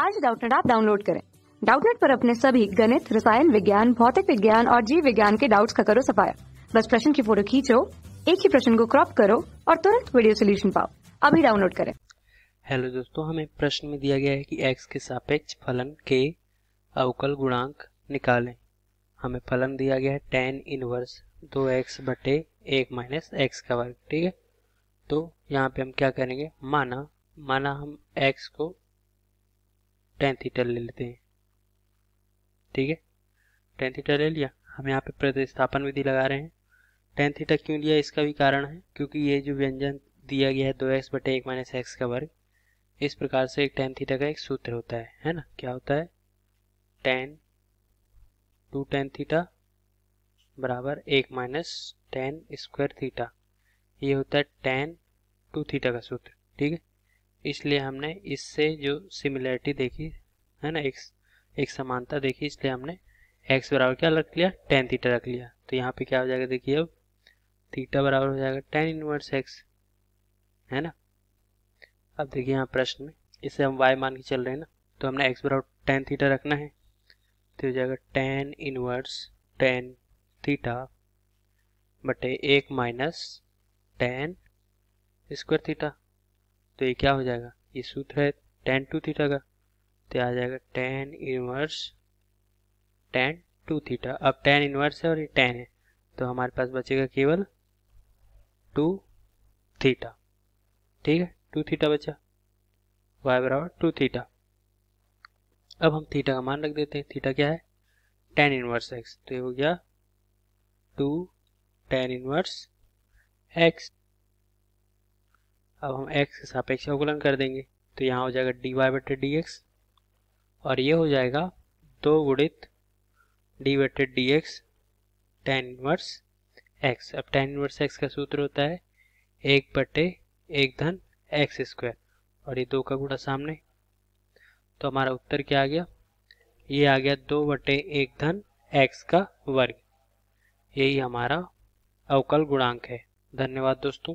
आज डाउटनेट आप डाउनलोड करें डाउटनेट पर अपने सभी गणित रसायन विज्ञान भौतिक विज्ञान और जीव विज्ञान के डाउट्स का करो सफाया बस प्रश्न की फोटो खींचो एक ही प्रश्न को क्रॉप करो और तुरंत वीडियो सोल्यूशन पाओ अभी डाउनलोड करें हेलो दोस्तों हमें प्रश्न में दिया गया है कि एक्स के सापेक्ष फलन के अवकल गुणांक निकालें हमें फलन दिया गया है टेन इनवर्स दो एक्स बटे एक माइनस एक्स का वर्ग ठीक है तो यहाँ पे हम क्या करेंगे माना माना हम एक्स को टेन थीटर ले लेते हैं ठीक है टेन थीटर ले लिया हम यहाँ पे प्रतिस्थापन विधि लगा रहे हैं टेन थीटा क्यों लिया इसका भी कारण है क्योंकि ये जो व्यंजन दिया गया है दो एक्स बटे एक माइनस एक्स का वर्ग इस प्रकार से एक टेन थीटा का एक सूत्र होता है है ना क्या होता है टेन टू टेन थीटा बराबर एक माइनस टेन स्क्वायर थीटा ये होता है टेन टू थीटा का सूत्र ठीक है इसलिए हमने इससे जो सिमिलरिटी देखी है ना एक एक समानता देखी इसलिए हमने एक्स बराबर क्या रख लिया टेन थीटा रख लिया तो यहाँ पे क्या हो जाएगा देखिए अब थीटा बराबर हो जाएगा टेन इनवर्स एक्स है ना अब देखिए यहाँ प्रश्न में इसे हम वाई मान के चल रहे हैं ना तो हमने एक्स बराबर टेन थीटा रखना है तो हो जाएगा टेन इनवर्स टेन थीटा बटे एक माइनस टेन स्क्वायर थीटा तो ये क्या हो जाएगा ये सूत्र है टेन टू थीटा का तो आ जाएगा tan inverse tan two theta अब टेन इनवर्स है और ये टेन है तो हमारे पास बचेगा केवल टू थीटा ठीक है टू थीटा बचा वाई बराबर टू थीटा अब हम थीटा का मान रख देते हैं थीटा क्या है टेन इनवर्स एक्स तो ये हो गया टू टेन इनवर्स एक्स अब हम x के सापेक्ष अवकलन कर देंगे तो यहाँ हो जाएगा डी वाई बटे डी एक्स और ये हो जाएगा दो गुणित डी बटे d x tan inverse x अब टेन इनवर्स एक्स का सूत्र होता है एक बटे एक धन एक्स स्क्वायर और ये दो का गुणा सामने तो हमारा उत्तर क्या आ गया ये आ गया दो बटे एक धन एक्स का वर्ग यही हमारा अवकल गुणांक है धन्यवाद दोस्तों